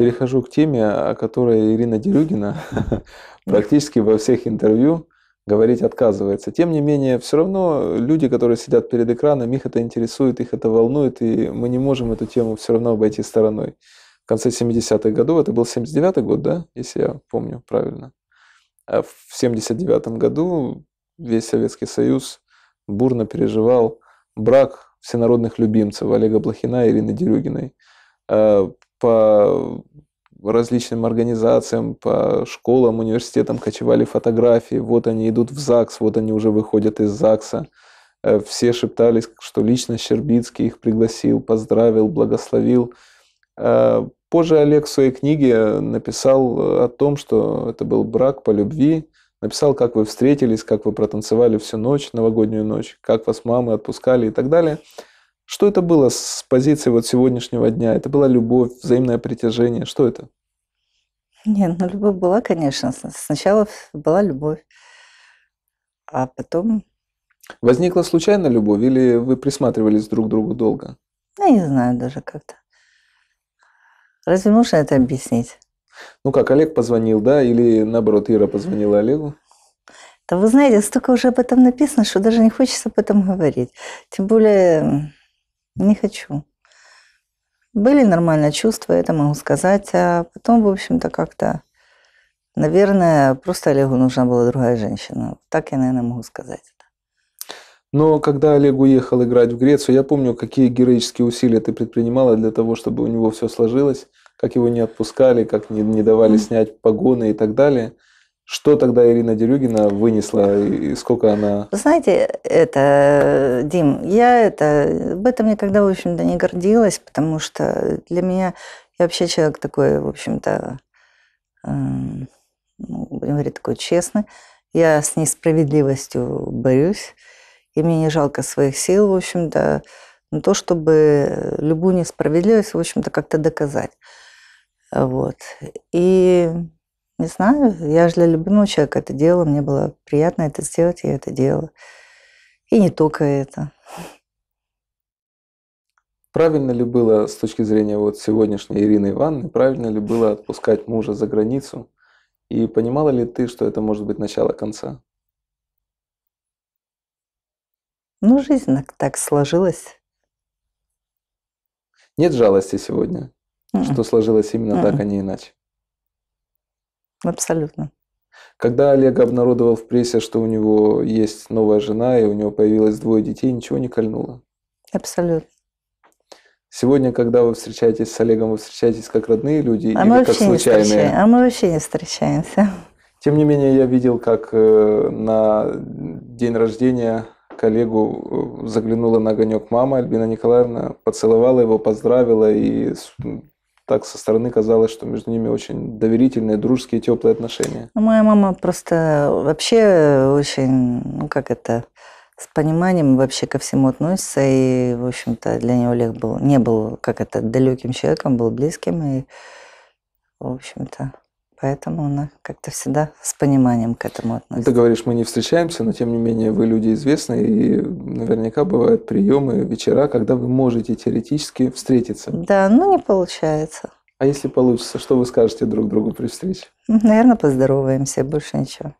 перехожу к теме, о которой Ирина Дерюгина практически во всех интервью говорить отказывается. Тем не менее, все равно люди, которые сидят перед экраном, их это интересует, их это волнует, и мы не можем эту тему все равно обойти стороной. В конце 70-х годов, это был 79-й год, да, если я помню правильно, а в 79-м году весь Советский Союз бурно переживал брак всенародных любимцев Олега Блохина и Ирины Дерюгиной. А, по различным организациям, по школам, университетам кочевали фотографии. Вот они идут в ЗАГС, вот они уже выходят из ЗАГСа. Э, все шептались, что лично Щербицкий их пригласил, поздравил, благословил. Э, позже Олег в своей книге написал э, о том, что это был брак по любви. Написал, как вы встретились, как вы протанцевали всю ночь, новогоднюю ночь, как вас мамы отпускали и так далее – что это было с позиции вот сегодняшнего дня? Это была любовь, взаимное притяжение? Что это? Нет, ну любовь была, конечно. Сначала была любовь, а потом... Возникла случайно любовь или вы присматривались друг к другу долго? Ну, я не знаю даже как-то. Разве можно это объяснить? Ну как, Олег позвонил, да? Или наоборот, Ира позвонила Олегу? Да вы знаете, столько уже об этом написано, что даже не хочется об этом говорить. Тем более не хочу. Были нормальные чувства, это могу сказать, а потом, в общем-то, как-то, наверное, просто Олегу нужна была другая женщина. Так я, наверное, могу сказать. Но когда Олег уехал играть в Грецию, я помню, какие героические усилия ты предпринимала для того, чтобы у него все сложилось, как его не отпускали, как не, не давали снять погоны и так далее. Что тогда Ирина Дерюгина вынесла и сколько она... Знаете, это, Дим, я это, об этом никогда, в общем-то, не гордилась, потому что для меня, я вообще человек такой, в общем-то, э, ну, будем говорить, такой честный. Я с несправедливостью борюсь, и мне не жалко своих сил, в общем-то, на то, чтобы любую несправедливость, в общем-то, как-то доказать. Вот. И не знаю, я же для любимого человека это делала, мне было приятно это сделать, я это делала. И не только это. Правильно ли было с точки зрения вот сегодняшней Ирины Ивановны, правильно ли было отпускать мужа за границу? И понимала ли ты, что это может быть начало конца? Ну, жизнь так сложилась. Нет жалости сегодня, mm что сложилось именно mm так, м-м. а не иначе. Абсолютно. Когда Олег обнародовал в прессе, что у него есть новая жена и у него появилось двое детей, ничего не кольнуло? Абсолютно. Сегодня, когда вы встречаетесь с Олегом, вы встречаетесь как родные люди а или мы как случайные? а мы вообще не встречаемся. Тем не менее, я видел, как э, на день рождения коллегу э, заглянула на огонек мама Альбина Николаевна, поцеловала его, поздравила и так со стороны казалось, что между ними очень доверительные, дружеские, теплые отношения. Ну, моя мама просто вообще очень, ну как это, с пониманием вообще ко всему относится. И, в общем-то, для нее Олег был, не был, как это, далеким человеком, был близким. И, в общем-то, Поэтому она как-то всегда с пониманием к этому относится. Ты говоришь, мы не встречаемся, но тем не менее вы люди известные, и наверняка бывают приемы, вечера, когда вы можете теоретически встретиться. Да, ну не получается. А если получится, что вы скажете друг другу при встрече? Наверное, поздороваемся, больше ничего.